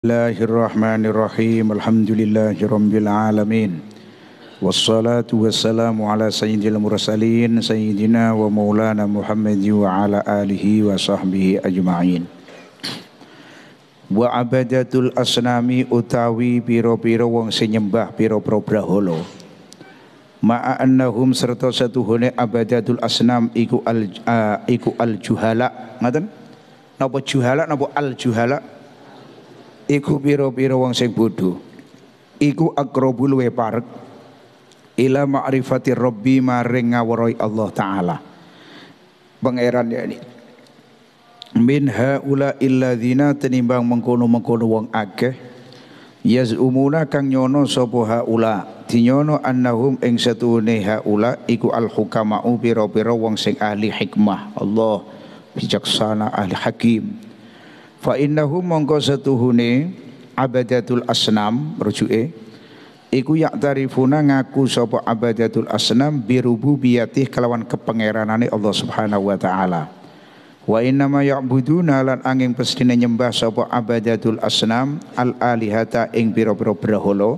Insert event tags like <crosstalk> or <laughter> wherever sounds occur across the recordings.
الله الرحمن الرحيم الحمد لله رب العالمين والصلاة والسلام على سيد المرسلين سيدنا ومولانا محمد وعلى آله وصحبه Wa abadatul asnami utawi piro-piro wong sing nyembah piro-piro braholo Ma'a annahum serta abadatul asnam iku al uh, iku al juhala ngaten napa juhala napa al juhala iku biro-biro wong sing bodho iku akrabu luwe parek ila ma'rifati rabbi maring ngawarai Allah taala pangeran ya ini min haula illadzina tenimbang mengkono-mengkono wong akeh yazumuna kang nyono sapa haula dinyono annahum ing satune haula iku al hukamau pira biro wong sing ahli hikmah Allah bijaksana ahli hakim Fa innahu mongko setuhune abadatul asnam rujuke iku tarifuna ngaku sapa abadatul asnam birububiyatih kelawan kepangeranane Allah Subhanahu wa taala. Wa inna ma ya'buduna lan angin pestine nyembah sapa abadatul asnam al alihata ing pira-pira berhala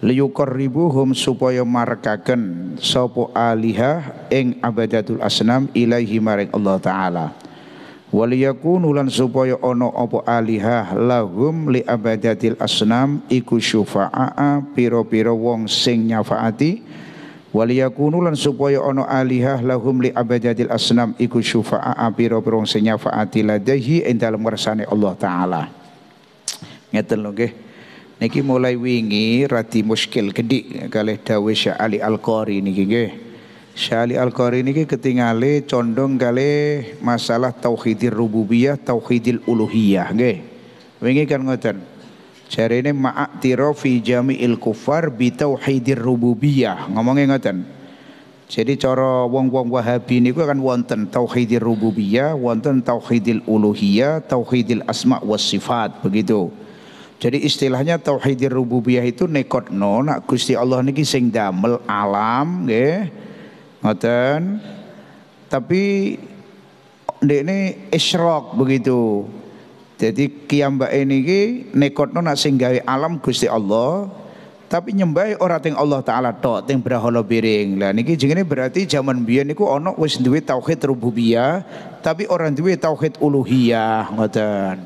liyuqarribuhum supaya marekaken sapa alihah ing abadatul asnam ilaihi maring Allah taala waliyakunu lan supaya ono apa alihah lahum li abadatil asnam iku syufa'a piro-piro wong sing nyafaati waliyakunu lan supaya ono alihah lahum li abadatil asnam iku syufa'a piro-piro wong sing nyafaati ladahi ing dalem kersane Allah taala ngeten lho nggih niki mulai wingi rati muskil gedhi kalih dawuh Ali Al-Qari niki nggih Syali Al-Qari ini ketingale condong kali masalah tauhidir rububiyah, tauhidil uluhiyah, nggih. Wingi kan ngoten. Jare ini maak tirofi jami'il kufar bitauhidir tauhidir rububiyah. Ngomongnya ngoten. Jadi cara wong-wong Wahabi ini kan wonten tauhidir rububiyah, wonten tauhidil uluhiyah, tauhidil asma was sifat begitu. Jadi istilahnya tauhidir rububiyah itu nekot nak Gusti Allah niki sing damel alam nggih. Ngoten. Tapi ndek ini isyrok begitu. Jadi kiamba ini ki nekot nona singgawi alam Gusti Allah, tapi nyembah orang ting Allah taala tok ting brahala biring. Lah niki ini berarti zaman biar niku ono wes duit tauhid rububiyah, tapi orang duit tauhid uluhiyah ngoten.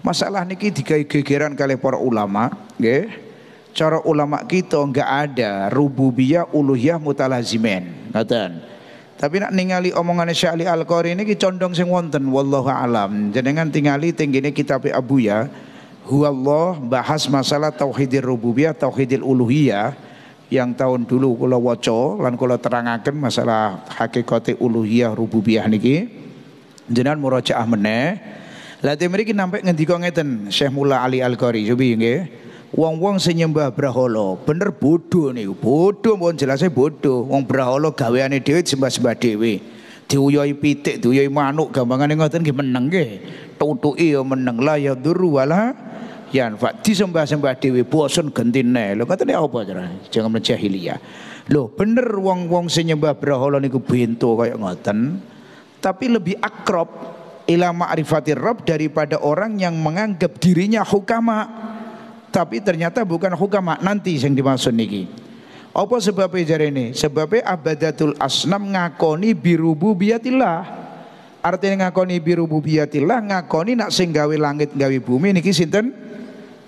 Masalah niki digawe gegeran kali para ulama, nggih. Cara ulama kita enggak ada rububiyah uluhiyah mutalazimen ngoten tapi nak ningali omongan Syekh Ali Al-Qari ini condong sing wonten wallahu alam jenengan tingali tinggini kitab Abu ya Huwallah bahas masalah tauhidir rububiyah, tauhidil uluhiyah yang tahun dulu kula waca lan kula terangaken masalah hakikate uluhiyah rububiyah niki. Jenengan murajaah meneh. Lah temriki nampak ngendika ngeten Syekh Mula Ali Al-Qari, coba nggih wong-wong sing nyembah brahala bener bodoh nih, Bodoh mohon jelasnya bodoh. Wong brahala gaweane dhewe sembah-sembah Dewi, Diuyoi pitik, diuyoi manuk gampangane ngoten nggih meneng nggih. Tutuki ya meneng la ya duru wala nfa Disembah-sembah dhewe bosen gentine. kata ngoten ya apa cara? Jangan ya Loh bener wong-wong sing nyembah brahala niku bento kaya ngoten. Tapi lebih akrab ila ma'rifati Rob daripada orang yang menganggap dirinya hukama tapi ternyata bukan hukama nanti yang dimaksud niki. Apa sebabnya jari ini? Sebabnya abadatul asnam ngakoni birubu biatillah. Artinya ngakoni birubu biatillah, ngakoni nak singgawi langit ngawi bumi niki sinten?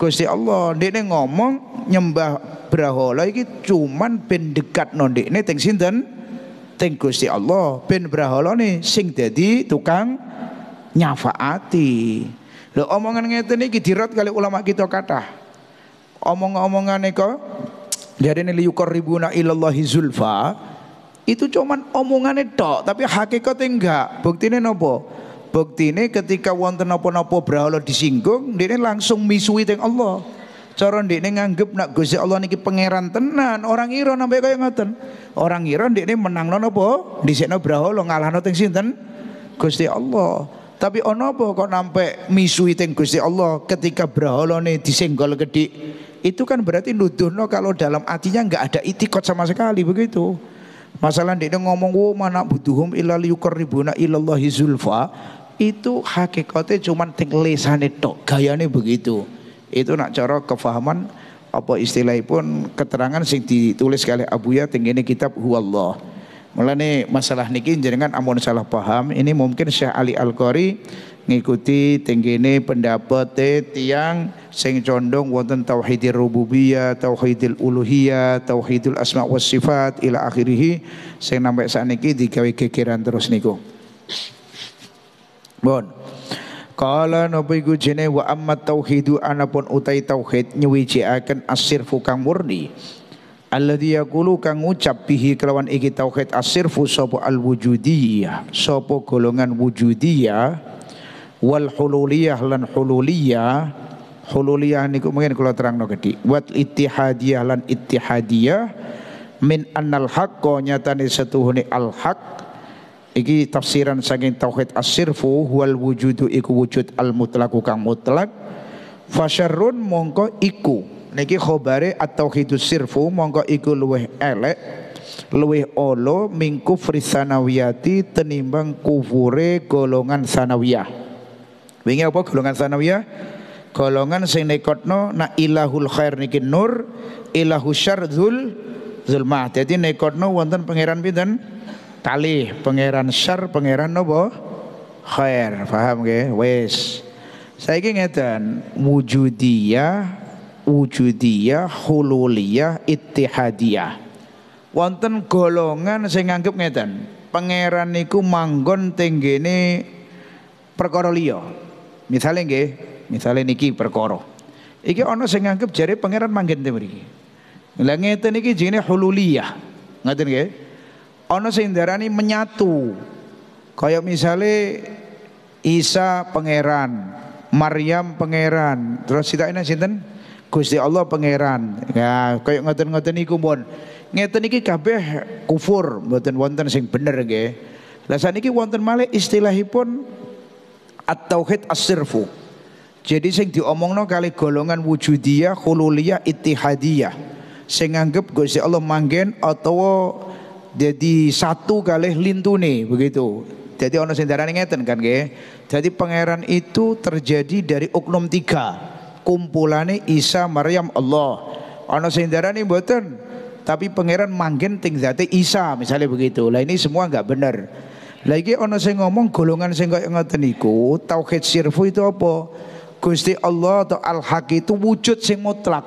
Gusti Allah, ndekne ngomong nyembah brahola ini cuman ben dekat no ini teng sinten? Teng Gusti Allah, ben brahola nih sing jadi tukang nyafaati. Lo omongan ngeten niki dirot kali ulama kita kata omong-omongan kok jadi ini ribuna ilallahi zulfa itu cuman omongannya itu tapi hakikatnya enggak bukti buktinya bukti ini ketika wonten nopo-nopo berhala disinggung dia langsung misui dengan Allah cara dia nganggep nak gusi Allah niki pangeran tenan orang Iran sampai kaya ngoten orang Iran dia menang nopo di sini lo ngalah nonteng sinten gusti Allah tapi ono apa kok nampak misui teng Allah ketika nih disenggol gede itu kan berarti nuduhno kalau dalam hatinya nggak ada itikot sama sekali begitu. Masalah dia ngomong wo oh, mana butuhum ilal ribuna ilallahi zulfa itu hakikatnya cuma ting itu tok gayane begitu. Itu nak cara kefahaman apa istilahipun keterangan sing ditulis kali Abu Ya ini kitab huwallah. nih masalah niki jangan amun salah paham ini mungkin Syekh Ali al Qori ngikuti tenggene pendapat tiang sing condong wonten tauhidir rububiyah, tauhidil uluhiyah, tauhidul asma was sifat ila akhirih sing sampai sakniki digawe kekiran terus niku. Bon. Kala napa iku jene wa amma tauhidu anapun utai tauhid akan asir fukang murni. Alladhi yaqulu kang ucap bihi kelawan iki tauhid asirfu sapa al wujudiyah, sapa golongan wujudiyah wal hululiyah lan hululiyah hululiyah niku mungkin kula terangno gedhi wat ittihadiyah lan ittihadiyah min annal haqqo nyatane setuhune al haq iki tafsiran saking tauhid as wal wujudu iku wujud al mutlaq kang mutlak fasyarrun mongko iku niki khobare at tauhidus sirfu mongko iku luweh elek luweh olo mingku frisanawiyati tenimbang kufure golongan sanawiyah Wingi apa golongan sanawiyah? Golongan sing nekotno na ilahul khair niki nur, ilahu syar dzul zulmah. Dadi nekotno wonten pangeran pinten? tali pangeran syar, pangeran nopo? Khair. Paham nggih? Wis. Saiki ngeten, wujudiyah, wujudiyah, hululiyah, ittihadiyah. Wonten golongan sing nganggep ngeten, pangeran niku manggon tenggene perkara liya. Misalnya nggih, misalnya niki perkara. Iki ana sing nganggep jare pangeran manggen te mriki. Lah ngeten iki jenenge hululiyah. Ngaten nggih. Ana sing darani menyatu. Kayak misalnya Isa pangeran, Maryam pangeran, terus sitakne sinten? Gusti Allah pangeran. Ya, kayak ngoten-ngoten niku pun. Ngeten iki kabeh kufur, mboten wonten sing bener nggih. Lah saniki wonten malih istilahipun At-tauhid as-sirfu. Jadi sing diomongno kali golongan wujudiyah, khululiyah, ittihadiyah. Sing nganggep Gusti Allah manggen atau jadi satu kali lintune begitu. Jadi ono sing darane ngeten kan nggih. Jadi pangeran itu terjadi dari oknum tiga. Kumpulane Isa, Maryam, Allah. Ono sing darane mboten. Tapi pangeran manggen ting Isa misalnya begitu. Lah ini semua nggak benar. Lagi ono sing ngomong golongan sing kaya ngoten niku, tauhid sirfu itu apa? Gusti Allah atau Al-Haq itu wujud sing mutlak.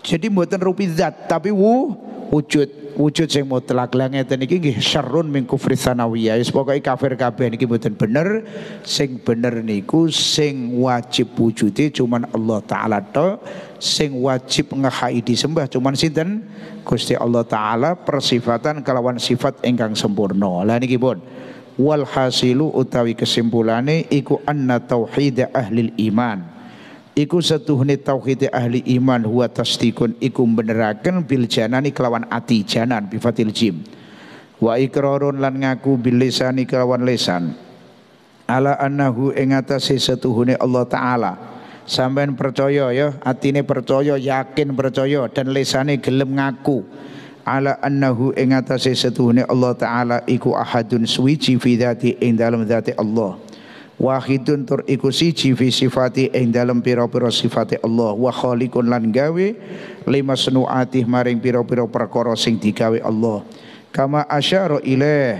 Jadi mboten rupi zat, tapi wu, wujud wujud sing mutlak lah ngeten iki nggih syarrun min kufri sanawiyah. Wis pokoke kafir kabeh niki mboten bener. Sing bener niku sing wajib wujude cuman Allah taala to, Sing wajib ngehai disembah cuman sinten? Gusti Allah taala persifatan kelawan sifat ingkang sempurna. Lah niki pun. Bon wal hasilu utawi kesimpulane iku anna tauhid ahli iman iku setuhne tauhid ahli iman huwa tasdikun iku beneraken bil janani kelawan ati janan bifatil jim wa ikrarun lan ngaku bil lisani kelawan lisan ala annahu ing atase setuhune Allah taala sampean percaya ya atine percaya yakin percaya dan lisane gelem ngaku ala annahu ing atase setuhune Allah taala iku ahadun suwiji fi dzati ing dalem dzati Allah wahidun tur iku siji fi sifati ing dalem pira-pira sifate Allah wa khaliqun lan gawe lima sunuati maring pira-pira perkara sing digawe Allah kama asyara ilaih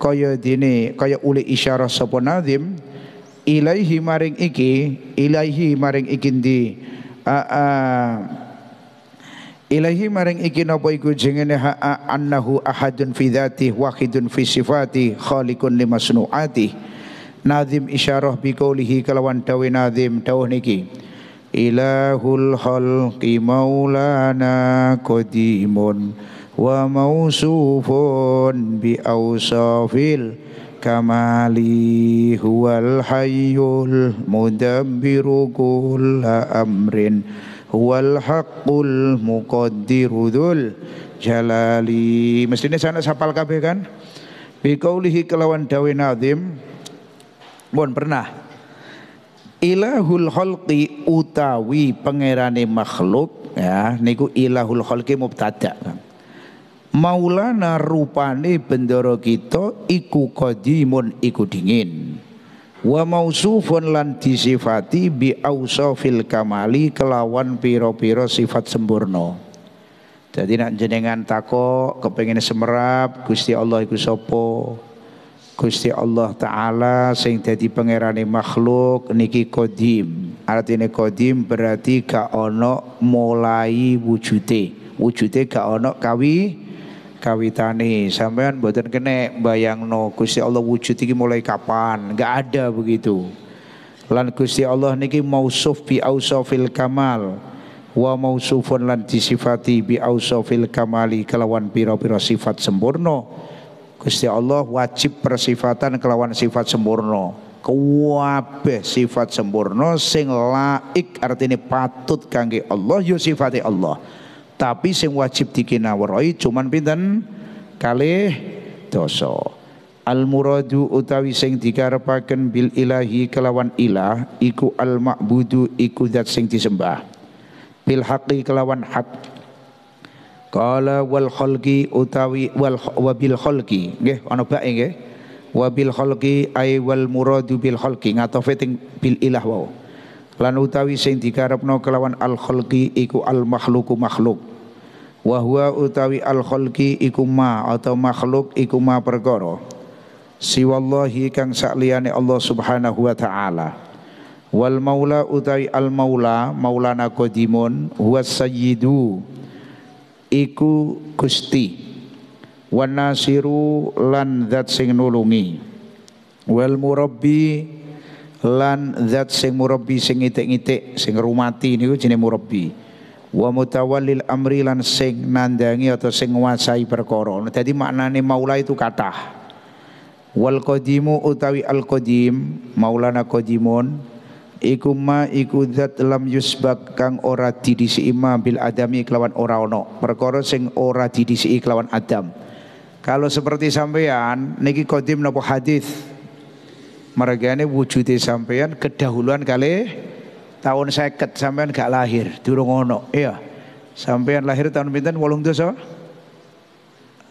kaya dini kaya uli isyarah sapa nazim ilaihi maring iki ilaihi maring iki ndi a, -a Ilahi maring iki napa iku jengene ha'a annahu ahadun fi dzati wahidun fi sifati kun li masnuati. Nazim isyarah bi qaulihi kalawan dawe nazim dawuh niki. Ilahul khalqi maulana qadimun wa mausufun bi awsafil kamali huwal hayyul mudabbiru kulla amrin huwal haqqul muqaddirudul jalali ini sana sapal kabeh kan biqaulihi kelawan dawe nazim mohon pernah ilahul khalqi utawi pangerane makhluk ya niku ilahul khalqi mubtada Maulana rupane bendoro kita iku kodimun iku dingin wa mausufun lan disifati bi ausofil kamali kelawan piro-piro sifat sempurna. Jadi nak jenengan tako, kepengen semerap Gusti Allah iku sopo Gusti Allah taala sing jadi pengerani makhluk niki kodim. Artinya kodim berarti gak ono mulai wujude. Wujude gak ono kawi Kawitani, sampean mboten kene bayangno Gusti Allah wujud iki mulai kapan enggak ada begitu lan Gusti Allah niki mausuf bi ausofil kamal wa mausufun lan disifati bi ausofil kamali kelawan pira-pira sifat sempurna Gusti Allah wajib persifatan kelawan sifat sempurna kabeh sifat sempurna sing laik artinya patut kangge Allah yo ya Allah tapi sing wajib dikinaweroi cuman pinten kali dosa. Al muradu utawi sing dikarepaken bil ilahi kelawan ilah iku al ma'budu iku zat sing disembah. Bil haqi kelawan hak. Kala wal khalqi utawi wal wabil khalqi nggih ana bae nggih. Wabil khalqi ay wal muradu bil khalqi ngatofe bil ilah wau. lan utawi sing dikarepno kelawan al khalqi iku al makhluku makhluk wahwa utawi al khalqi iku ma atau makhluk iku ma perkara siwallahi kang sakliyane Allah Subhanahu wa taala wal maula utawi al maula maulana qadimun huwa sayyidu iku Gusti wan nasiru lan zat sing nulungi wal murabbi lan zat sing murabbi sing itik-itik sing rumati niku jenenge murabbi wa mutawallil amri lan sing nandangi atau sing nguasai perkara. Nah, dadi maknane maula itu kata. Wal qadimu utawi al qadim maulana qadimun iku ma iku zat lam yusbak kang ora didisi ima bil adami kelawan ora ono perkara sing ora didisi kelawan adam kalau seperti sampean niki qadim napa hadis mergane wujude sampean kedahuluan kali tahun seket sampean gak lahir durung ono iya sampean lahir tahun pinten wolung dosa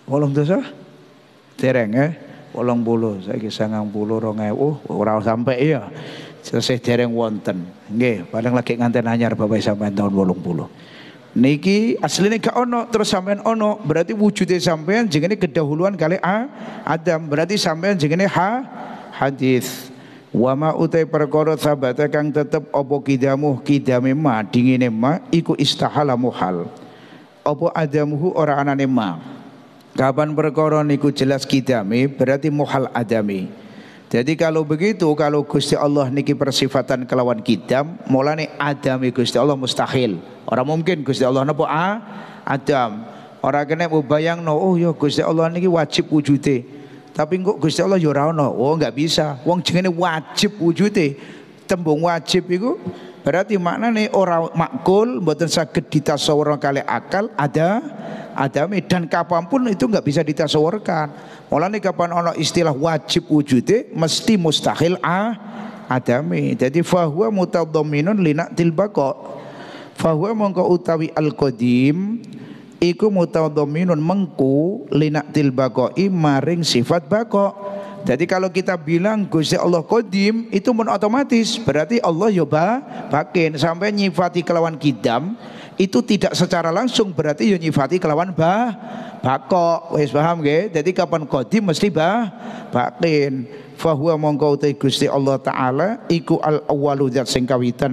wolung dosa dereng eh wolung bulu saya ngang bulu rong ewu ora sampai iya selesai dereng wonten nggih paling lagi nganten anyar bapak sampean tahun wolung bulu Niki aslinya gak ono terus sampean ono berarti wujudnya sampean jengene kedahuluan kali a Adam berarti sampean jengene ha hadis Wa ma utai perkara sabata kang tetep apa kidamu kidame ma dingine ma iku istahala muhal. Apa adamuhu ora anane ma. Kapan perkara niku jelas kidame berarti muhal adami. Jadi kalau begitu kalau Gusti Allah niki persifatan kelawan kidam mulane adami Gusti Allah mustahil. Ora mungkin Gusti Allah napa a adam. Ora kena mbayangno oh ya Gusti Allah niki wajib wujude. Tapi kok Gusti Allah yo ya ora ono. Oh, enggak bisa. Wong jenenge wajib wujude. Tembung wajib iku berarti makna nih orang makul buatan sakit ditasawarkan kali akal ada medan dan kapanpun itu nggak bisa ditasawurkan. nih kapan ono istilah wajib wujudnya mesti mustahil a adami. Jadi fahuwa dominon lina tilbako. Fahuwa mongko utawi al-qadim iku mutadhaminun mengku linaktil bakoi maring sifat bako. Jadi kalau kita bilang Gusti Allah kodim itu mun otomatis berarti Allah yoba ya bakin sampai nyifati kelawan kidam itu tidak secara langsung berarti yo ya nyifati kelawan bah bako wis paham nggih jadi kapan kodim mesti bah bakin fahuwa mongko Gusti Allah taala iku al awalu zat sing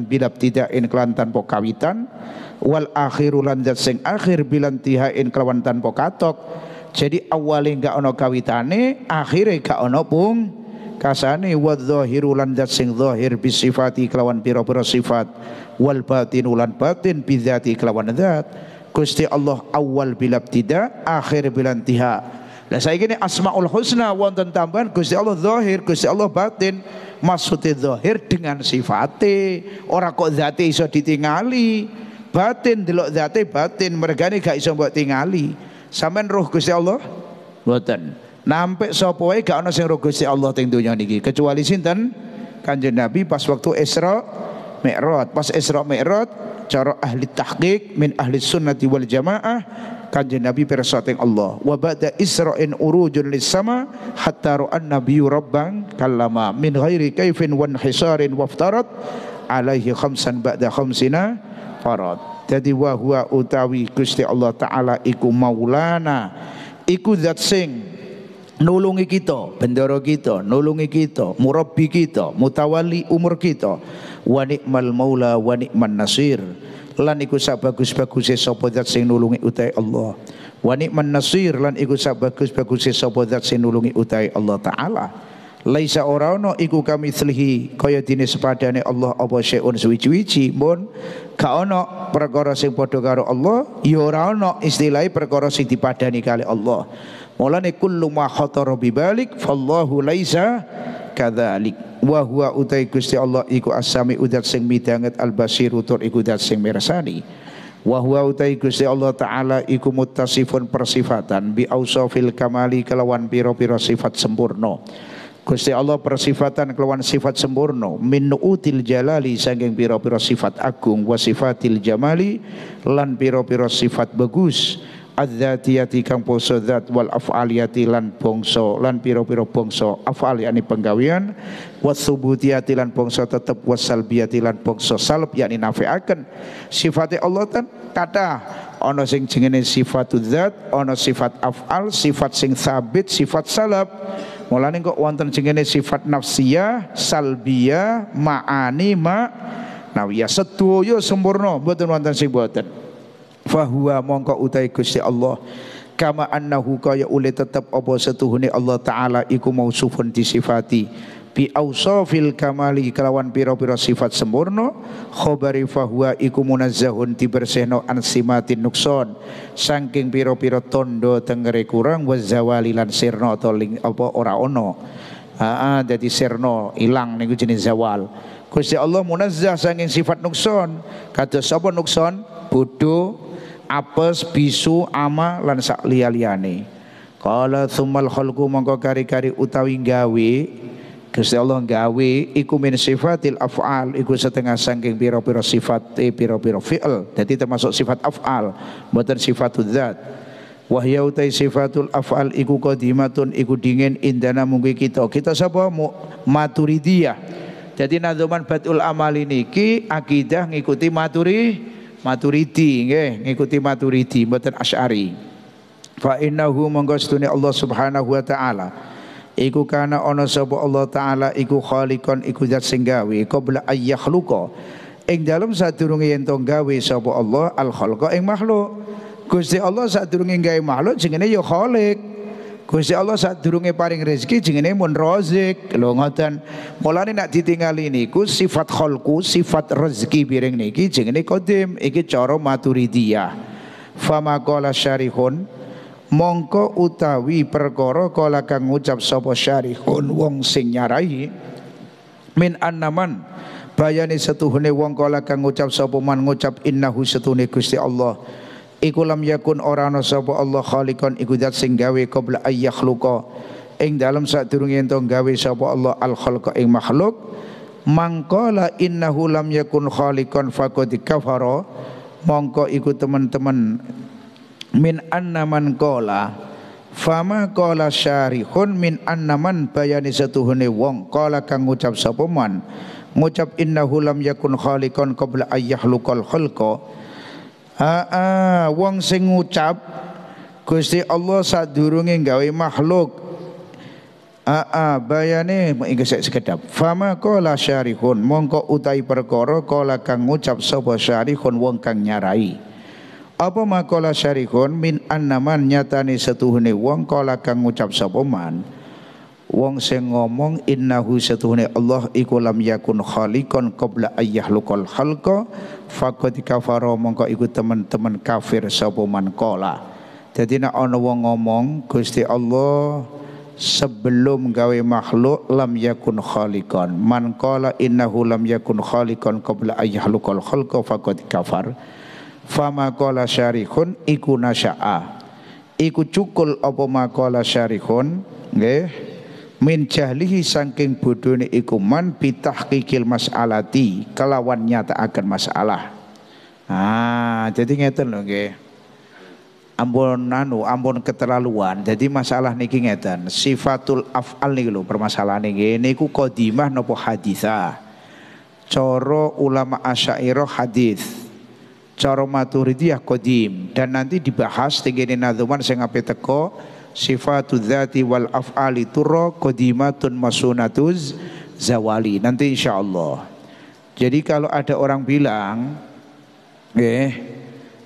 bila tidak in kelantan pokawitan wal akhiru lan sing akhir bilan tihain kelawan tanpa katok jadi awalnya gak ono kawitane akhirnya gak ono pung kasane wa zahiru lan sing zahir bisifati kelawan pira-pira sifat wal batin ulan batin bidzati kelawan zat Gusti Allah awal bila tidak akhir bila tiha lah saya gini asmaul husna wonten tambahan Gusti Allah zahir Gusti Allah batin maksudnya zahir dengan sifatnya orang kok zati iso ditingali batin delok zate batin mergane gak iso mbok tingali sampean roh Gusti Allah mboten nampik sapa wae gak ana sing roh Gusti Allah teng donya niki kecuali sinten Kanjeng Nabi pas waktu Isra Mi'raj pas Isra Mi'raj cara ahli tahqiq min ahli sunnati wal jamaah kanjeng Nabi pirsa teng Allah wa ba'da isra'in urujun lis sama hatta ra'an nabiyyu rabbang kallama min ghairi kaifin wan hisarin waftarat alaihi khamsan ba'da khamsina Parot. jadi wahwa utawi Gusti Allah taala iku maulana iku zat sing nulungi kita bendoro kita nulungi kita murabbi kita mutawali umur kita wa mal maula wa man nasir lan iku sabagus-baguse sapa zat sing nulungi utai Allah wa man nasir lan iku sabagus-baguse sapa zat sing nulungi utai Allah taala laisa ora ono iku kami selihi kaya dene sepadane Allah apa syai'un suwiji-wiji mun gak ono perkara sing padha karo Allah ya ora ono istilahi perkara sing dipadani kali Allah mulane kullu ma khatara bibalik fallahu laisa kadzalik wa huwa utai Gusti Allah iku asami udat sing midanget al basir utur iku dat sing mirsani wa huwa utai Gusti Allah taala iku mutasifun persifatan bi ausafil kamali kelawan pira-pira sifat sempurna Gusti Allah persifatan kelawan sifat sempurna min util jalali saking pira-pira sifat agung wa sifatil jamali lan pira-pira sifat bagus adzatiyati kang poso zat wal af'aliyati lan bangsa lan pira-pira bangsa af'al yakni penggawean wasubutiyati lan bangsa tetep wasalbiyati lan bangsa salb yakni nafiaken sifat Allah kan kata ana sing jenenge sifatuz zat ana sifat af'al sifat sing sabit sifat salab Mulane kok wonten jengene sifat nafsiyah, salbiyah, ma'ani ma nawiyah. Sedoyo sempurna mboten wonten sing mboten. Fahuwa mongko utai Gusti Allah kama annahu kaya uli tetep apa setuhune Allah taala iku mausufun disifati bi ausofil kamali kelawan piro-piro sifat sempurna khobari fahuwa iku munazzahun dibersihno ansimatin nukson saking piro-piro tondo tengere kurang lan sirno atau ling apa ora ono Ah, jadi sirno hilang niku jenis zawal. Gusti Allah munazzah saking sifat nukson. kata sapa nukson? bodoh, apes, bisu, ama lan sak liya-liyane. sumal tsummal khalqu kari-kari utawi gawe Gusti Allah gawe iku min sifatil af'al iku setengah saking pira-pira sifat e pira-pira fi'il. Dadi termasuk sifat af'al, mboten sifatul zat. hiya utai sifatul af'al iku qadimatun iku dingin indana mungki kita. Kita sapa Maturidiyah. Jadi nadzoman batul amal niki akidah ngikuti Maturi Maturidi nggih, ngikuti Maturidi mboten Asy'ari. Fa innahu monggo Allah Subhanahu wa taala iku kana ana sapa Allah taala iku khalikon, iku zat sing gawe qabla ayyakhluqa ing dalem sadurunge yen to gawe sapa Allah al khalqa ing makhluk Gusti Allah sadurunge gawe makhluk jenenge ya khalik. Gusti Allah sadurunge paring rezeki jenenge mun rozik. lho ngoten mulane nak ditingali niku sifat khalqu sifat rezeki piring niki jenenge qadim iki cara maturidiyah fama qala syarihun mongko utawi perkara kala kang ngucap sapa syarihun wong sing nyarai min annaman bayani setuhune wong kala kang ngucap sapa man ngucap innahu setune Gusti Allah iku lam yakun ora ana sapa Allah khaliqan iku zat sing gawe qabla ayyakhluqa ing dalem sadurunge ento gawe sapa Allah al khalqa ing makhluk mangkala innahu lam yakun khaliqan faqad kafara mongko iku teman-teman min anna man qala fama qala syarihun min anna man bayani satuhune wong qala kang ngucap sapa man ngucap innahu lam yakun khaliqan qabla ayyahlukal khalqa aa wong sing ngucap Gusti Allah sadurunge gawe makhluk Aa bayane mengko sekedap. Fama qala syarihun mongko utai perkara qala kang ngucap sapa syarihun wong kang nyarai. Apa makola syarikun min annaman satu huni wong kala kang ngucap sapa man wong sing ngomong innahu Allah ikulam lam yakun khaliqan qabla lukol halko faqad kafara mongko ikut teman-teman kafir saboman kala jadi ono ono wong ngomong Gusti Allah sebelum gawe makhluk lam yakun khalikon man qala innahu lam yakun khalikon qabla ayah khalqa faqad kafar fama qala syarihun iku nasya'a iku cukul apa maqala syarihun nggih min jahlihi saking bodhone iku man bitahqiqil mas'alati kelawan akan masalah ah jadi ngeten lho nggih Ambon nanu ambon keterlaluan jadi masalah niki ngeten sifatul af'al niki lho permasalahan niki niku qadimah napa hadisah coro ulama asy'ariyah hadis cara Maturidiyah qadim dan nanti dibahas tengene nadzuman sing ape teko sifatu dzati wal af'ali turra qadimatun masunatuz zawali nanti insyaallah jadi kalau ada orang bilang eh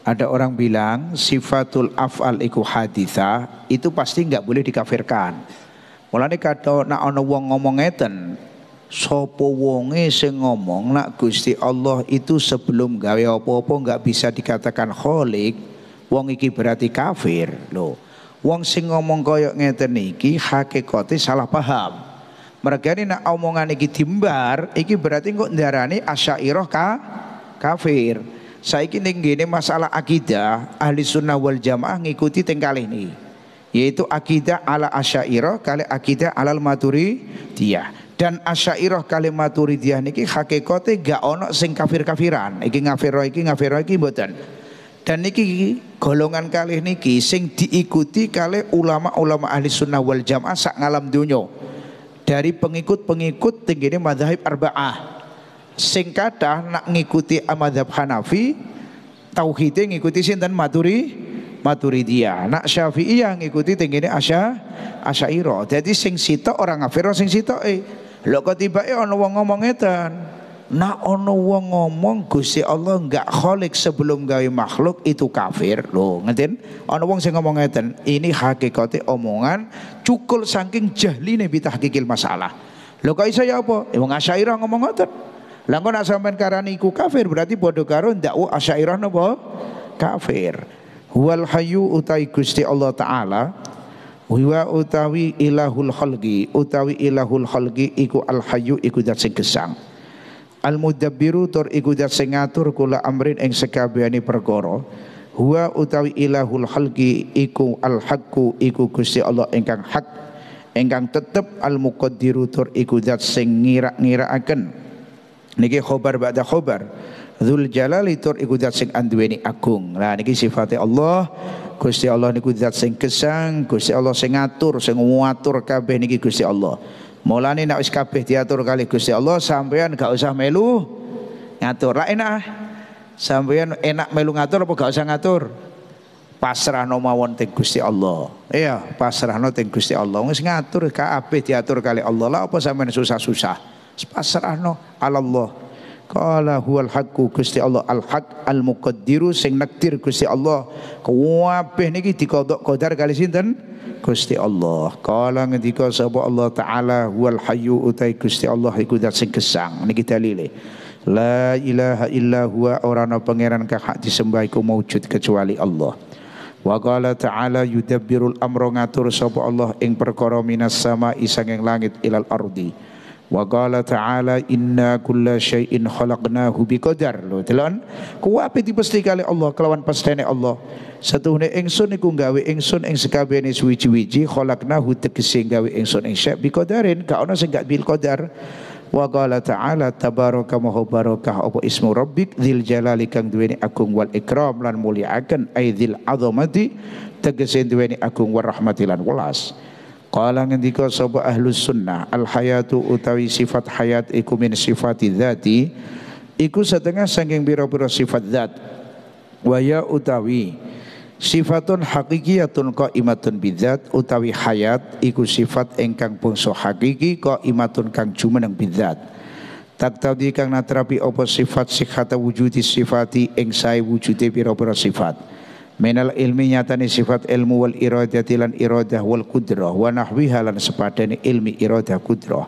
ada orang bilang sifatul af'al iku haditha itu pasti nggak boleh dikafirkan mulane kadang nak ana wong ngomong ngeten Sopo wonge sing ngomong nak Gusti Allah itu sebelum gawe apa-apa nggak bisa dikatakan kholik wong iki berarti kafir lo wong sing ngomong koyok ngeten iki hakikate salah paham mereka ini nak omongan iki dimbar iki berarti kok ndarani asyairah ka kafir saiki ning gini masalah akidah ahli sunnah wal jamaah ngikuti teng kalih yaitu akidah ala asyairah kali akidah alal maturi dia dan asyairah kalimat turidiyah niki hakikate gak ono sing kafir-kafiran iki ngafiro iki ngafiro iki mboten dan niki golongan kalih niki sing diikuti kali ulama-ulama ahli sunnah wal jamaah sak ngalam dunyo dari pengikut-pengikut tinggi ini madhab arba'ah sing kata nak ngikuti amadhab Hanafi tauhidnya ngikuti dan maturi Maturidiyah. Nak Syafi'iyah ngikuti ini Asya Asyairah. Jadi sing sito orang ngafiro sing sito, eh tiba ketibake ono wong ngomong edan. Nak ono wong ngomong Gusti Allah nggak kholik sebelum gawe makhluk itu kafir. lo ngetin ono wong sing ngomong ngeten, ini hakikatnya omongan cukul saking jahli bitah kikil masalah. lo kok iso ya apa? ibu eh, ngasairah ngomong ngoten. Lah nak iku kafir berarti bodoh karun tidak u asyirah nopo Kafir. Wal hayu utai Gusti Allah taala Wa utawi ilahul khalqi utawi ilahul khalqi iku al hayyu iku zat sing gesang. Al mudabbiru tur iku zat sing ngatur kula amrin ing sekabehane perkara. Huwa utawi ilahul khalqi iku al haqqu iku Gusti Allah ingkang hak ingkang tetep al muqaddiru tur iku zat sing ngira-ngiraaken. Niki khobar ba'da khobar. Dzul Jalali tur iku zat sing anduweni agung. Nah niki sifate Allah Gusti Allah niku zat sing gesang, Gusti Allah sing ngatur, sing nguatur kabeh niki Gusti Allah. Mulane nek wis kabeh diatur kali Gusti Allah, sampean gak usah melu ngatur. Lah enak ah. Sampean enak melu ngatur apa gak usah ngatur? no mawon teng Gusti Allah. Iya, no teng Gusti Allah. Wis ngatur kabeh diatur kali Allah. Lah apa sampean susah-susah? Pasrahno Allah. Qala huwal haqqu Gusti Allah al haq al muqaddiru sing nakdir Gusti Allah. Kabeh niki dikodok kodar kali sinten? Gusti Allah. Qala ngendika sapa Allah taala huwal hayyu utai Gusti Allah iku dat sing gesang. Niki dalile. La ilaha illa huwa ora pangeran kang hak disembah iku maujud kecuali Allah. Wa qala ta'ala yudabbirul amra ngatur sapa Allah ing perkara minas sama isanging langit ilal ardi. Wa ta'ala inna kulla syai'in khalaqnahu biqadar. Lho delon kuwabe pasti kali Allah kelawan pestene Allah. Setuhune ingsun iku gawe ingsun ing sekabehane suwi-wiji khalaqnahu tegese gawe ingsun ing syai' biqadarin gak ono sing gak bil qadar. Wa qala ta'ala tabaraka maha barakah apa ismu rabbik dzil jalali kang duweni agung wal ikram lan mulyaaken aidzil azamati tegese duweni agung rahmatilan welas. Qala ngendika sapa ahlus sunnah al hayatu utawi sifat hayat iku min sifati dzati iku setengah saking pira-pira sifat zat waya utawi sifatun haqiqiyatun qaimatun bidzat utawi hayat iku sifat ingkang bangsa hakiki qaimatun kang jumeneng bidzat tak tadi kang natrapi apa sifat sikhata wujudi sifati ing sae wujude pira-pira sifat minal ilmi nyatani sifat ilmu wal iradati lan iradah wal kudrah wa nahwiha lan sepadani ilmi iradah kudrah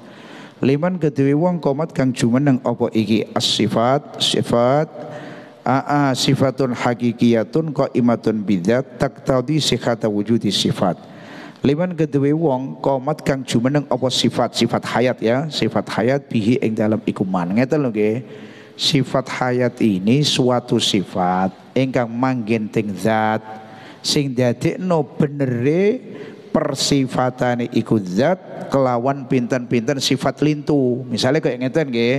liman kedue wong komat kang jumeneng apa iki as sifat sifat aa sifatun hakikiyatun imatun qaimatun bidzat taqtadi sihata wujudi sifat liman kedue wong komat kang jumeneng apa sifat sifat hayat ya sifat hayat bihi ing dalam ikuman ngeten lho sifat hayat ini suatu sifat ingkang manggen teng zat sing dadekno benere persifatane iku zat kelawan pinten-pinten sifat lintu. Misalnya kayak ngeten nggih.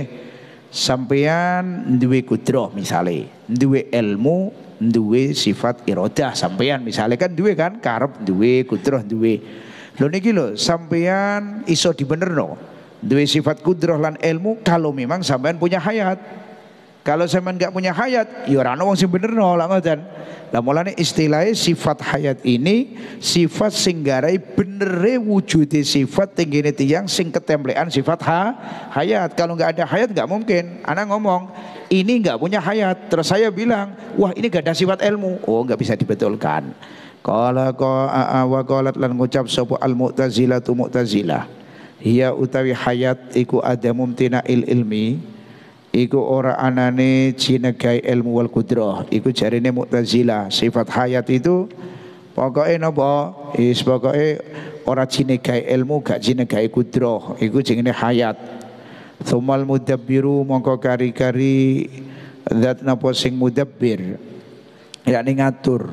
Sampeyan duwe kudroh misale, duwe ilmu, duwe sifat irodah sampeyan misalnya kan duwe kan karep duwe kudroh duwe. Lho niki lho sampeyan iso dibenerno. Duwe sifat kudroh lan ilmu kalau memang sampean punya hayat. Kalau sampean enggak punya hayat, ya ora wong sing bener no lak ngoten. Lah mulane istilahnya sifat hayat ini sifat sing garai benere wujude sifat tinggine tiyang sing ketemplekan sifat ha hayat. Kalau enggak ada hayat enggak mungkin. Ana ngomong, ini enggak punya hayat. Terus saya bilang, wah ini gak ada sifat ilmu. Oh enggak bisa dibetulkan. Kala kau wa qalat lan ngucap sapa al mu'tazilah tu mu'tazilah. ya utawi hayat iku ada mumtina il ilmi iku ora anane jinegai ilmu wal kudroh, iku jarine mutazila sifat hayat itu pokoke napa is pokoke ora jinegai ilmu gak jinegai kudroh, iku jenenge hayat Thumal mudabbiru mongko kari-kari zat naposing sing mudabbir yakni ngatur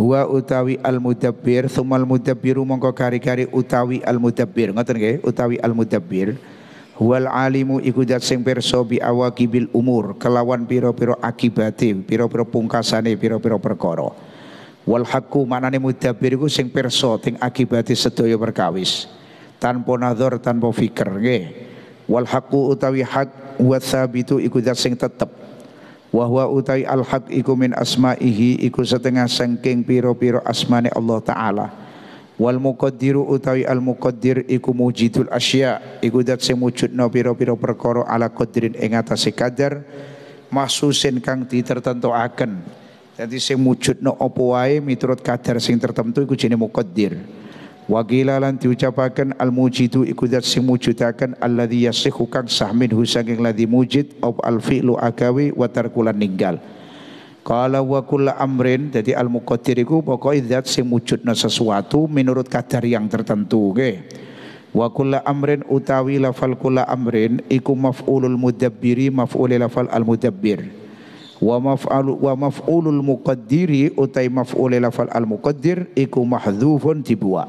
wa utawi al mudabbir thumal mudabbiru mongko kari-kari utawi al mudabbir ngoten nggih utawi al mudabbir wal alimu iku zat sing pirsa bi awaqibil umur kelawan piro-piro akibate piro-piro pungkasane piro-piro perkara wal haqqu manane mudabbir iku sing pirsa ting akibate sedaya perkawis tanpa nazar tanpa fikir nggih wal haqqu utawi hak wa thabitu iku zat sing tetep wa huwa utawi al haq iku min asmaihi iku setengah sengking piro-piro asmane Allah taala wal muqaddiru utawi al muqaddir iku mujidul asya iku dat sing mujudna pira-pira perkara ala qadrin ing atase kadar mahsusin kang akan dadi sing mujudna apa wae miturut kadar sing tertentu iku jenenge muqaddir wa qila lan diucapaken al mujidu iku dat sing mujudaken alladzi yasihu kang sah minhu saking mujid op al fi'lu agawi wa tarkulan ninggal Kala wa kullu amrin jadi al muqaddir pokok pokoke zat sing sesuatu menurut kadar yang tertentu nggih. Wa kullu amrin utawi lafal kullu amrin iku maf'ulul mudabbiri maf'ul lafal al mudabbir. Wa Al wa maf'ulul muqaddiri utai maf'ul lafal al muqaddir iku mahdhufun dibuat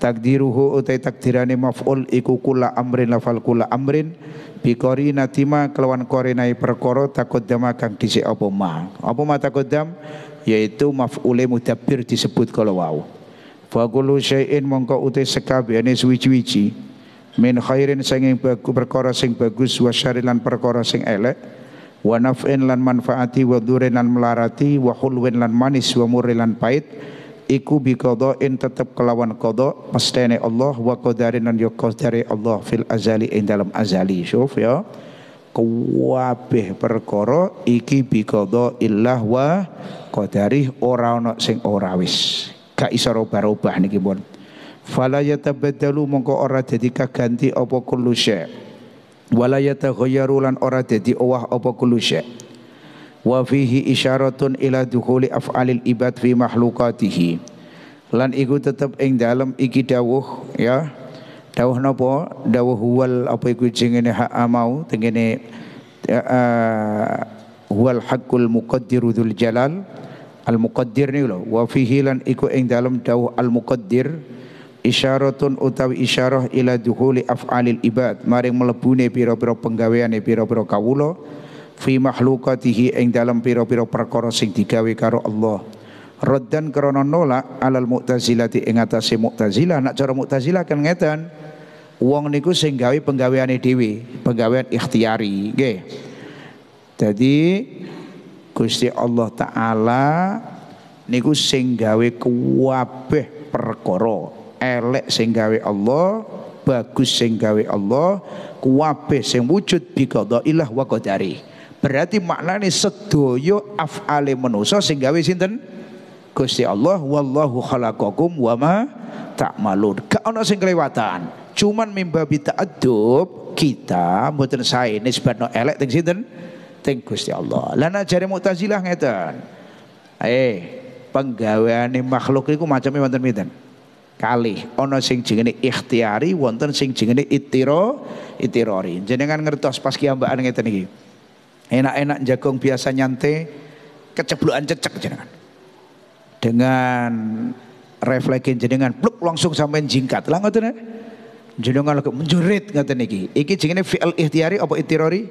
takdiruhu utai takdirani maf'ul iku kula amrin lafal kula amrin bikori natima tima kelawan qarinai perkara takut kang disi apa ma apa ma dam yaitu maf'ule mudabir disebut kalau wau fagulu syai'in mongko utai ini suwici wici min khairin bagus perkara sing bagus wa syarilan perkara sing elek wa naf'in lan manfaati wa durin lan melarati wa hulwin lan manis wa murilan pahit pait iku bi qada'in tetap kelawan qada pastene Allah wa qadarin lan yo ya dari Allah fil azali ing dalam azali syuf ya kuwabeh perkara iki bi qada'illah wa qadarih ora ana sing ora wis gak iso rubah robah niki pun fala yatabaddalu mongko ora dadi kaganti apa kullu syai' wala yataghayyaru lan ora dadi owah apa kullu wa fihi isyaratun ila dukhuli af'alil ibad fi makhlukatihi lan iku tetep ing dalem iki dawuh ya dawuh napa dawuh wal apa iku jengene hak amau tengene uh, huwal haqqul muqaddiru dzul jalal al muqaddir ni lo, wa fihi lan iku ing dalem dawuh al muqaddir isyaratun utawi isyarah ila dukhuli af'alil ibad maring mlebune pira-pira penggaweane pira-pira kawula fi makhlukatihi ing dalam piro-piro perkara sing digawe karo Allah raddan krana nolak alal mu'tazilati ing atase mu'tazilah nak cara mu'tazilah kan ngeten Uang niku sing gawe penggaweane dhewe penggawean ikhtiari nggih jadi Gusti Allah taala niku sing gawe kabeh perkara elek sing gawe Allah bagus sing gawe Allah kuwabe sing wujud bi ilah wa qadari Berarti maknane sedoyo af'ale manusa sing gawe sinten? Gusti Allah wallahu khalaqakum wa ma ta'malun. Gak ana sing kelewatan. Cuman mimba mimbabi ta'addub kita mboten sae nisbatno elek teng sinten? Teng Gusti Allah. lan ajare Mu'tazilah ngeten. Eh, penggaweane makhluk iku macam wonten pinten? Kali ono sing jengene ikhtiari wonten sing jengene itiro itirori. Jenengan ngertos pas kiambaan ngeten iki. Enak-enak jagung biasa nyantai, kecebluan cecek jenengan. Dengan reflekin jenengan pluk langsung sampai jingkat. Lah ngoten eh? jenengan lagi menjurit ngoten niki. Iki jenenge fi'il ikhtiari apa itirori?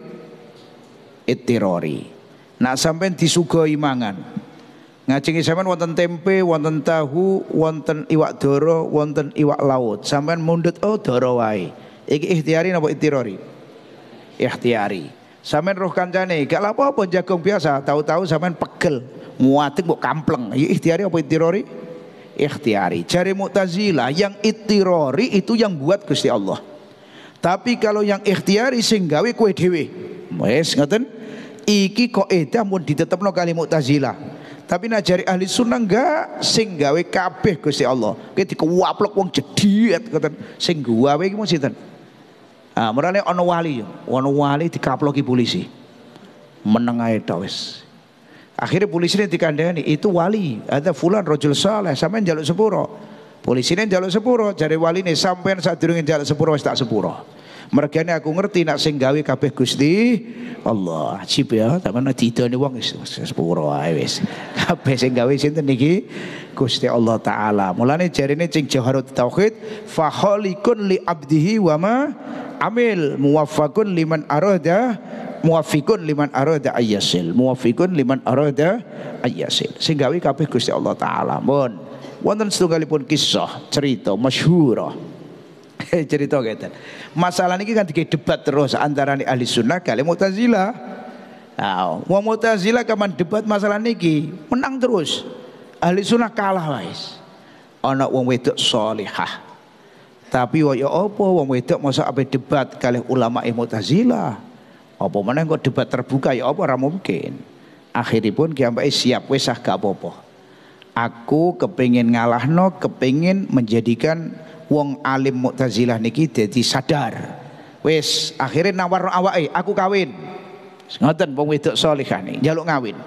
Itirori. Nah sampai disugoi mangan. ngajengi sampean wonten tempe, wonten tahu, wonten iwak doro, wonten iwak laut. Sampean mundut oh doro wae. Iki ikhtiari apa itirori? Ikhtiari. Sampean roh kancane, gak apa-apa jagung biasa, tahu-tahu sampean pegel, muatik mbok kampleng. Ya ikhtiari apa itirori? Ikhtiari. Cari mu'tazila yang itirori itu yang buat Gusti Allah. Tapi kalau yang ikhtiari sing gawe kowe dhewe. Wes ngoten. Iki kok edah mun ditetepno kali mu'tazila. Tapi najari ahli sunnah enggak sing gawe kabeh Gusti Allah. Kowe dikuwaplek wong jediet ngoten. Sing gawe iki mung sinten? Ah, mulane ana wali, ana wali dikaploki polisi. Meneng ae wis. Akhirnya polisi ini dikandani, itu wali, ada fulan rojul saleh, sampean jalur sepuro. Polisi ini jalur sepuro, cari wali ini sampean saat diringin jalur sepuro, wis tak sepuro mereka ini aku ngerti nak singgawi gawe kabeh Gusti Allah. cip ya, sampeyan mana wong wis sepura ae wis. <laughs> Kabeh sing gawe niki Gusti Allah taala. Mulane jarine cing jaharut tauhid faholikun li abdihi wa amil muwaffaqun liman aroda muafikun liman aroda ayasil muafikun liman aroda ayasil singgawi gawe kabeh Gusti Allah taala mun wonten setunggalipun kisah cerita masyhurah cerita ngeten. Gitu. Masalah ini kan dikit debat terus antara ahli sunnah kali mutazila. Nah, mau mutazila kapan debat masalah niki menang terus. Ahli sunnah kalah guys anak wong wedok solihah. Tapi waya opo wong wedok masa apa debat kali ulama mutazila. Apa yang kok debat terbuka ya apa orang mungkin. Akhiripun kiambake siap wesah gak apa-apa. Aku kepingin ngalahno, kepingin menjadikan wong alim Mu'tazilah niki jadi sadar. wes akhirnya nawar awak eh aku kawin. Ngoten wong wedok salihah niki njaluk ngawin.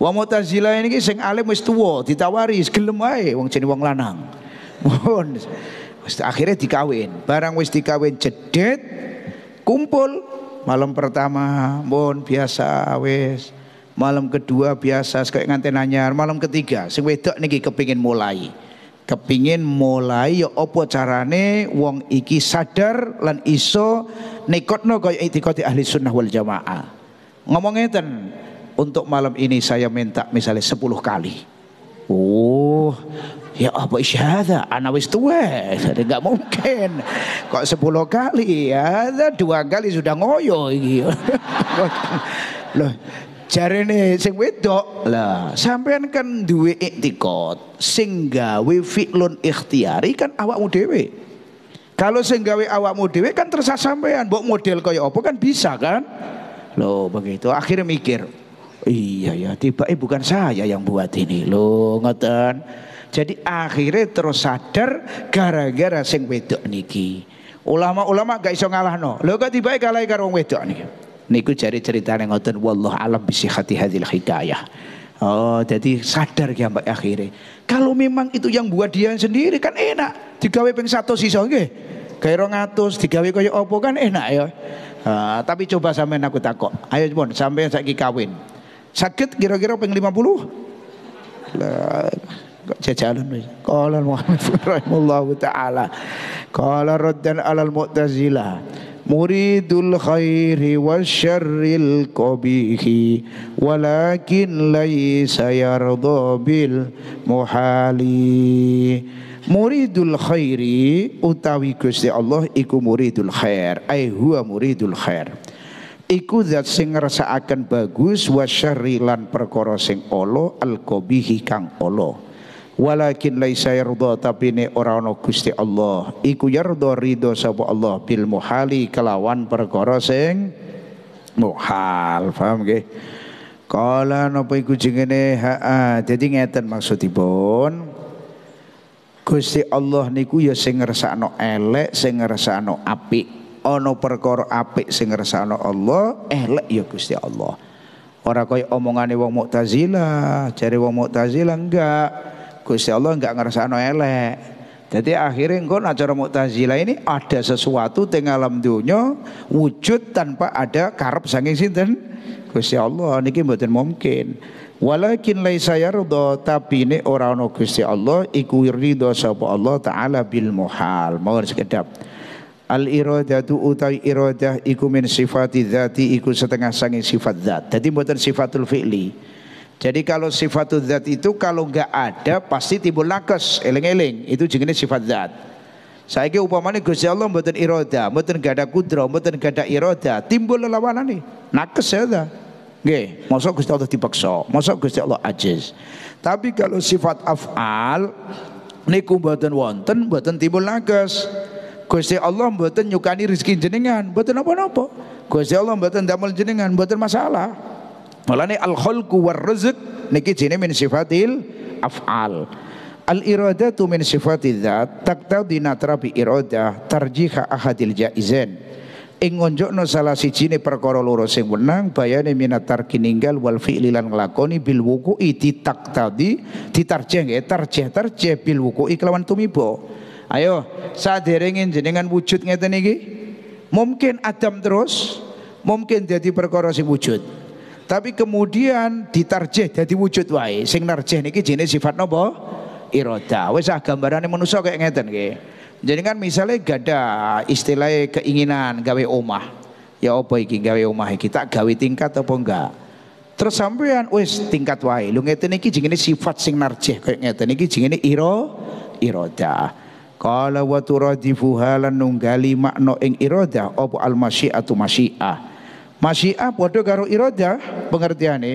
Wong Mu'tazilah niki sing alim wis tuwa, ditawari gelem wae wong jeneng wong lanang. Mohon. akhirnya dikawin. Barang wis dikawin jedet kumpul malam pertama mohon biasa wes malam kedua biasa kayak nganten anyar malam ketiga sing wedok niki kepingin mulai kepingin mulai ya apa carane wong iki sadar lan iso nikotno kaya itikoti ahli sunnah wal jamaah ngomong ten. untuk malam ini saya minta misalnya 10 kali oh ya apa isyhada ana wis tuwa jadi enggak mungkin kok sepuluh kali ya dua kali sudah ngoyo <laughs> loh ini sing wedok lah sampean kan duwe iktikot sing gawe fi'lun ikhtiari kan awakmu dewe. kalau sing gawe awakmu dewe kan terserah sampean buat model kaya apa kan bisa kan loh begitu akhirnya mikir iya ya tiba eh bukan saya yang buat ini loh ngoten jadi akhirnya terus sadar gara-gara sing wedok niki ulama-ulama gak iso no lo kok tiba kalah karo wedok niki niku cari cerita yang ngoten wallah alam hati-hati hadil hikayah Oh, jadi sadar ya Mbak akhirnya. Kalau memang itu yang buat dia sendiri kan enak. Digawe peng satu sisa nggih. Gawe 200 digawe kaya opo kan enak ya. Uh, tapi coba sampean aku takok. Ayo pun sampean saiki kawin. Sakit kira-kira peng lima puluh? kok jajalan wis. Qala Muhammad <laughs> rahimahullahu taala. Qala raddan alal mu'tazilah muridul khairi wasyarril qabihi walakin laisa yardha bil muhali Muridul khairi utawi Gusti Allah iku muridul khair ai huwa muridul khair iku zat sing ngrasakaken bagus wa syarri lan perkara sing ala al kang ala Walakin saya yarda tapi ne orang ana Gusti Allah. Iku yarda ridho sapa Allah bil muhali kelawan perkara sing muhal. Paham nggih? Kala napa iku jengene ha dadi maksud ibon, Gusti Allah niku ya sing ngersakno elek, sing ngersakno apik. Ana perkara apik sing no Allah, elek ya Gusti Allah. Ora omongan omongane wong tazila jare wong tazila enggak. Gusti Allah enggak ngerasa no elek. Jadi akhirnya engkau acara mutazila ini ada sesuatu tengah alam dunia wujud tanpa ada karep sanging sinten Gusti Allah niki mboten mungkin. Walakin saya yarda tapi ini orang ono Gusti Allah iku ridho sapa Allah taala bil muhal. Mawar sekedap. Al iradatu utai iradah iku min sifati zati iku setengah sanging sifat zat. Jadi mboten sifatul fi'li. Jadi kalau sifat zat itu kalau nggak ada pasti timbul nakes, eling-eling. Itu jenis sifat zat. Saya kira upamanya Gusti Allah mboten iroda, mboten gada kudro, mboten gada iroda, timbul lelawanan nih, nakes ya dah. Oke, mosok Gusti Allah dipaksa, mosok Gusti Allah ajiz. Tapi kalau sifat af'al niku mboten wonten, mboten timbul nakes. Gusti Allah mboten nyukani rezeki jenengan, mboten apa-apa. Gusti Allah mboten damel jenengan, mboten masalah. Mulane al khulqu war rizq niki jene min sifatil af'al. Al iradatu min sifati dzat taqtadi natrabi irada tarjiha ahadil jaizain. Ing ngonjokno salah ne perkara loro sing menang bayane minat tarki ninggal wal fi'li lan nglakoni bil wuku'i ditaqtadi ditarjih nggih tarjih tarjih bil wuku'i kelawan tumibo. Ayo saderengin jenengan wujud ngeten iki mungkin adam terus mungkin jadi perkara sing wujud. Tapi kemudian ditarjih jadi wujud wae. Sing narjih niki jenis sifat nopo? Iroda. wis ah gambarane manusa kayak ngeten nggih. Jadi kan misalnya gada istilah keinginan gawe omah. Ya apa iki gawe omah iki tak gawe tingkat apa enggak? Terus sampean wis tingkat wae. Lu ngeten iki jenenge sifat sing narjih kayak ngeten iki jenenge iro iroda. Kala wa turadifuha lan nunggali makna ing iroda apa al masyiatu masyiah Masyiah padha karo pengertian pengertiane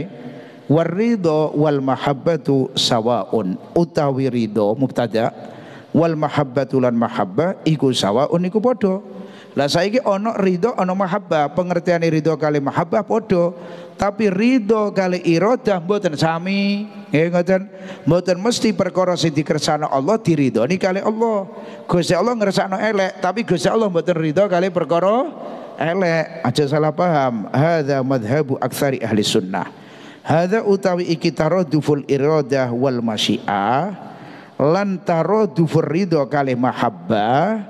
warido wal mahabbatu sawaun utawi ridho mubtada wal mahabbatu lan mahabba iku sawaun iku podo. Lah saiki ono ridho ana mahabba, pengertiane ridho kali mahabba podo, tapi ridho kali iroda mboten sami. Nggih ngoten. Mboten mesti perkara sing dikersakno Allah ini kali Allah. Gusti Allah ngersakno elek, tapi Gusti Allah mboten ridho kali perkara elek, aja salah paham. Hadza madhabu aksari ahli sunnah. Hadza utawi iki taraduful iradah wal masyiah lan taraduful ridha kalih mahabbah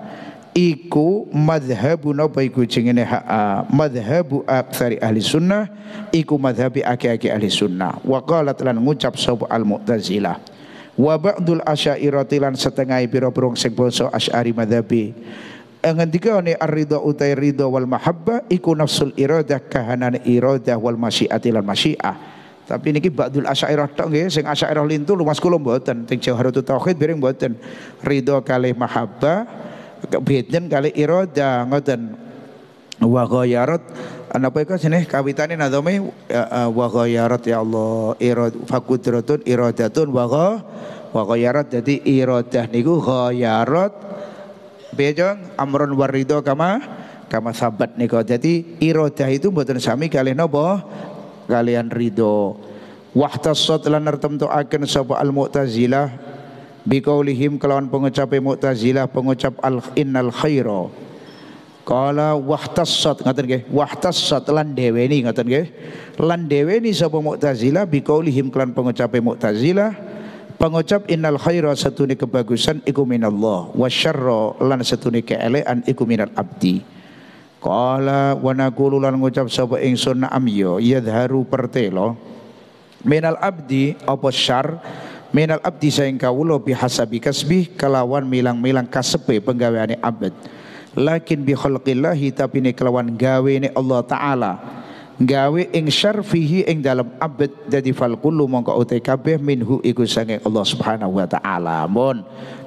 iku madhabu napa iku jenenge ha madhabu aksari ahli sunnah iku madhabi aki-aki ahli sunnah wa qalat lan ngucap sapa al mu'tazilah wa ba'dul asy'irati lan setengah pira-pira sing basa asy'ari madhabi yang eh, ketiga ni arido utai rido wal mahabba iku nafsul iradah kahanan iradah wal masyiati lan masyiah. Tapi niki ba'dul asy'ariyah tok nggih sing asy'ariyah lintu lumas kula mboten sing jawharut tauhid dereng mboten. Ridha kalih mahabba beden kali iroda ngoten. Wa ghayarat Napa iku sini kawitane nadome ya, eh, wa ghayarat ya Allah irad fakudratun iradatun wa wago wa ghayarat dadi iradah niku ghayarat bejong amron warido kama kama sabat niko. Jadi irodah itu buatan sami kalian nopo kalian rido. ridho. Wahtasat lan nertemtuaken sapa al-Mu'tazilah bikaulihim kelawan pengucap mutazila, pengucap al innal khaira. Kala wahtasat ngaten nggih, wahtasat lan deweni ngaten nggih. Lan deweni sapa mutazila, bikaulihim kelawan pengucap mutazila. Pengucap innal khaira satune kebagusan iku minallah wa syarra lan satune keelean iku minal abdi. Qala wa naqulu lan ngucap sapa ingsun na'am yo ya, yadharu pertelo minal abdi apa syar minal abdi saing kawula bihasabi kasbih kelawan milang-milang kasepe penggaweane abad lakin bi khalqillahi tapi ne kelawan gawene Allah taala gawe ing syarfihi ing dalam abad jadi fal kullu mongko uti minhu iku sange Allah Subhanahu wa taala mun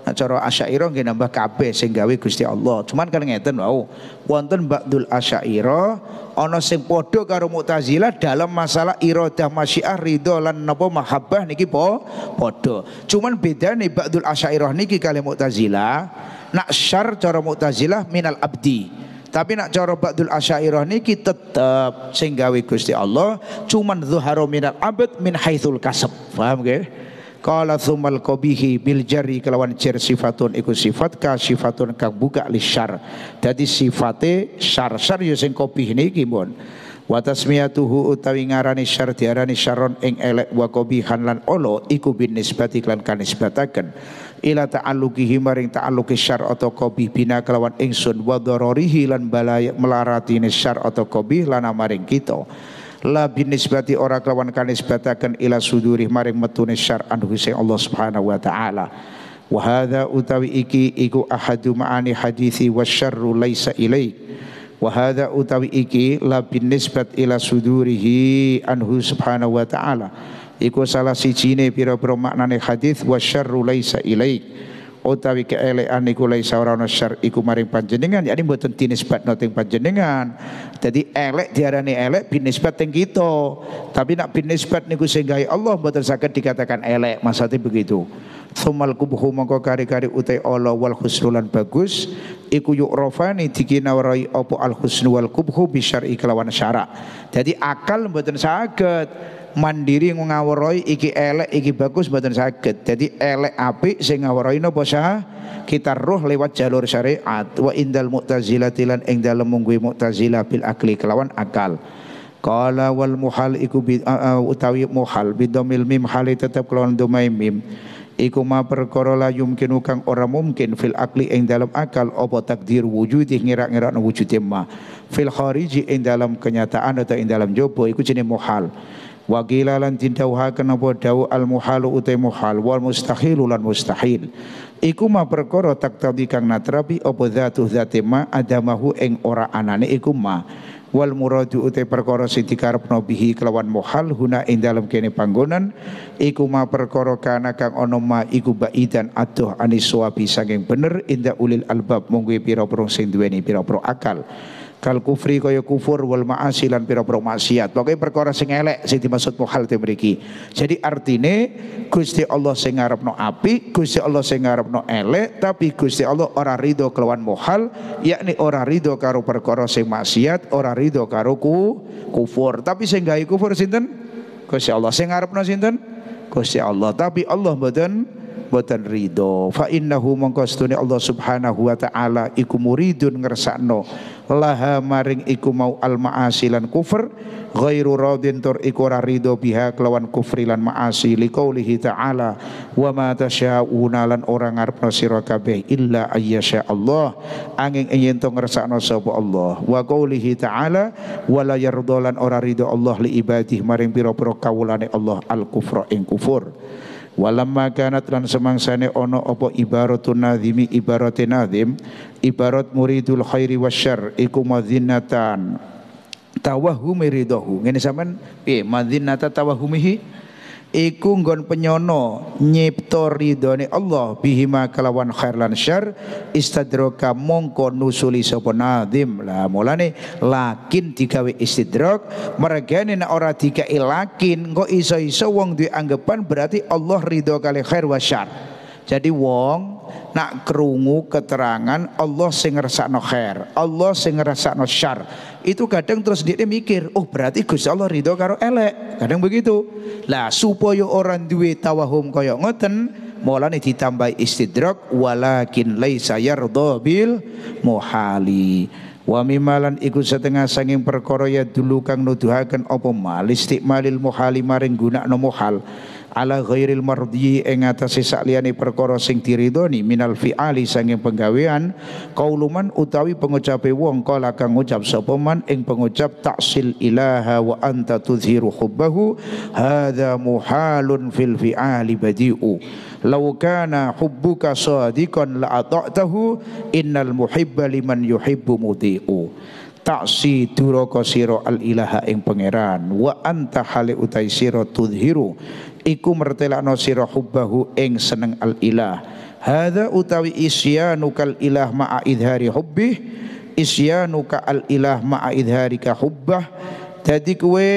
nah, cara asyairah nggih nambah kabeh sing gawe Gusti Allah cuman kan ngeten wau wonten ba'dul asyairah ono sing podo karo Mu'tazilah dalam masalah irodah masyiah ridho lan napa mahabbah niki po podo. cuman beda nih ba'dul asyairah niki kali Mu'tazilah nak syar cara Mu'tazilah minal abdi tapi nak cara Ba'dul Asy'ariyah ini kita tetap singgawi Gusti Allah cuman zuharu minal abad min haitsul kasab. faham nggih? Qala thumal kobihi bil jari kelawan jar sifatun iku sifat ka sifatun kang buka lisyar. jadi sifate syar-syar ya sing qabih niki mun. Wa tasmiyatuhu utawi ngarani syar diarani syaron ing elek wa qabihan lan olo iku bin nisbati lan kanisbataken ila ta'alluqihi maring ta'alluqi syar atau qabih bina kelawan ingsun wa hilan lan balaya melaratine syar atau qabih lan maring kita la binisbati ora kelawan kanisbataken ila sudurih maring metune syar anhu sing Allah Subhanahu wa taala wa hadza utawi iki iku ahadu ma'ani hadisi wasyarru laisa ilaik wa hadza utawi iki la binisbat ila sudurihi anhu subhanahu wa ta'ala iku salah sijine pira-pira maknane hadis wa syarru laisa ilaik utawi keelekan iku laisa ora ana syar iku maring panjenengan yakni mboten dinisbatno noting panjenengan Jadi elek diarani elek binisbat teng kita tapi nak binisbat niku sing gawe Allah mboten saged dikatakan elek maksudnya begitu Thumal kubhu mongko kari-kari utai Allah wal khusnulan bagus Iku yuk yukrofani dikinawarai opo al husnu wal kubhu bisyari kelawan syarak Jadi akal mboten saged mandiri ngawaroi iki elek iki bagus badan sakit Jadi elek api sing ngawaroi napa sah kita roh lewat jalur syariat wa indal mutazila tilan ing dalem mungguwi mu'tazilah bil akli kelawan akal. Qala wal muhal iku bid, uh, utawi muhal bidomil mim hali tetap kelawan domai mim. Iku ma perkara la yumkinu kang ora mungkin fil akli ing dalam akal apa takdir wujud di ngira-ngira wujud ma. Fil khariji ing dalam kenyataan atau ing dalam jopo iku jenis muhal. Wagilalan qila lan didhawhaken apa dawu al muhalu utai muhal wal mustahilu lan mustahil iku ma perkara tak kang natrapi apa zatu zate ma adamahu ing ora anane iku ma wal muradu utai perkara sing dikarepno bihi kelawan muhal huna ing dalem kene panggonan iku ma perkara kana kang ana ma iku baidan adoh anis suwabi saking bener inda ulil albab mungguh pira-pira sing duweni pira-pira akal kal kufri kaya kufur wal ma'asi lan pira-pira maksiat. Pokoke perkara sing elek sing dimaksud muhal te mriki. Jadi artine Gusti Allah sing ngarepno api, Gusti Allah sing ngarepno elek, tapi Gusti Allah ora ridho kelawan muhal, yakni ora ridho karo perkara sing maksiat, ora ridho karo ku, kufur. Tapi sing gawe kufur sinten? Gusti Allah sing ngarepno sinten? Gusti Allah. Tapi Allah mboten buatan ridho fa innahu Allah Subhanahu wa taala iku muridun ngersakno laha maring iku mau al maasi lan kufur ghairu radin tur iku ora biha kelawan kufri lan maasi liqaulihi ta'ala wa ma tasyauna lan ora ngarepno sira kabeh illa ayyasha Allah angin yen to ngersakno sapa Allah wa qaulihi ta'ala wala yardolan ora rido Allah li ibadih maring pira-pira kawulane Allah al kufra ing kufur Walamma kanat lan semangsane ono opo ibaratun nadhimi ibaratin nadhim ibarat muridul khairi wasyar iku madhinatan tawahumi ridahu Ini sampean piye madhinata tawahumihi iku nggon penyono nyipta ridhone Allah bihima kelawan khair lan syar istadroka mongko nusuli sapa nazim lah mulane lakin digawe istidrok mergane ora dikai lakin kok iso-iso wong duwe anggapan berarti Allah ridho kali khair wa syar jadi wong nak kerungu keterangan Allah sing ngerasakno khair, Allah sing ngerasakno syar. Itu kadang terus dia mikir, oh berarti Gusti Allah ridho karo elek. Kadang begitu. Lah supaya orang duwe tawahum kaya ngoten, mulane ditambah istidrak walakin laisa yardha bil muhali. Wa mimalan iku setengah sanging perkara ya dulu kang nuduhaken apa mal istiqmalil muhali maring gunakno muhal ala ghairil mardi ing atase sakliyane perkara sing diridhoni minal fi'ali sanging penggawean kauluman utawi pengucape wong kala kang ngucap sapa man ing pengucap taksil ilaha wa anta tuzhiru hubbahu hadza muhalun fil fi'ali badi'u law kana hubbuka sadiqan la ata'tahu innal muhibba liman yuhibbu mudi'u taksi duraka sira al ilaha ing pangeran wa anta hale utai siro tudhiru iku mertelakno sira hubbahu ing seneng al ilah hadza utawi isyanukal ilah ma'a idhari hubbih isyanuka al ilah ma'a idharika hubbah dadi kowe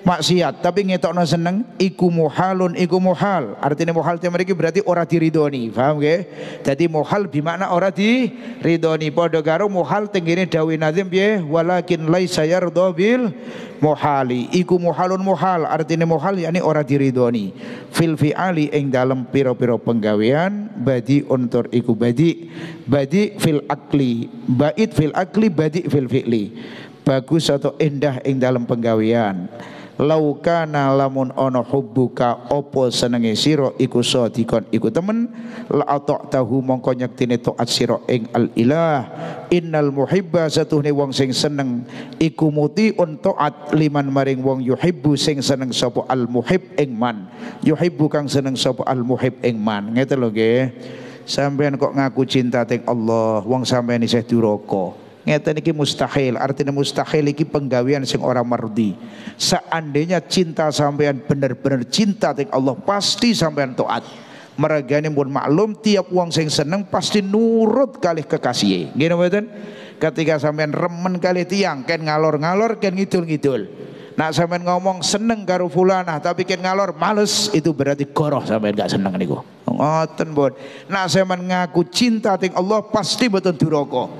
maksiat tapi ngetokno seneng iku muhalun iku muhal artinya muhal itu mereka berarti ora diridoni paham ge jadi muhal bimakna ora diridoni padha karo muhal tenggene dawuh nazim piye walakin laisa yardha bil muhali iku muhalun muhal artinya muhal yakni ora diridoni fil fiali ing dalem pira-pira penggawean badi untur iku badi badi fil akli bait fil akli badi fil fi'li bagus atau indah ing dalam penggawean laukana lamun ono hubbuka opo senenge siro iku sadikon iku temen la tahu mongko nyektine toat siro ing al ilah innal muhibba satuhne wong sing seneng iku muti toat liman maring wong yuhibbu sing seneng sapa al muhib ing man yuhibbu kang seneng sapa al muhib ing man ngeten lho nggih sampean kok ngaku cinta teng Allah wong sampean isih duraka Ngeten iki mustahil, artinya mustahil iki penggawean sing orang merdi. Seandainya cinta sampean bener-bener cinta dengan Allah, pasti sampean taat. Meragane pun maklum tiap uang sing seneng pasti nurut kali kekasih. gini mboten? Ketika sampean remen kali tiang ken ngalor-ngalor ken ngidul-ngidul. Nak sampean ngomong seneng karo fulanah tapi ken ngalor males itu berarti goroh sampean gak seneng niku. Ngoten, pun Nak sampean ngaku cinta ting Allah pasti betul duraka.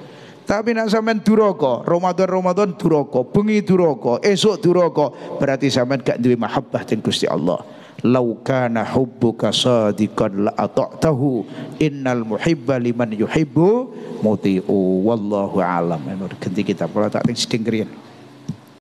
Tapi nak sampean duraka, Ramadan-Ramadan duraka, bengi duraka, esok duraka, berarti sampean gak duwe mahabbah teng Gusti Allah. Lau kana hubbuka sadiqan la ata'tahu innal muhibba liman yuhibbu muti'u wallahu alam. Ganti kita pola tak ting sedeng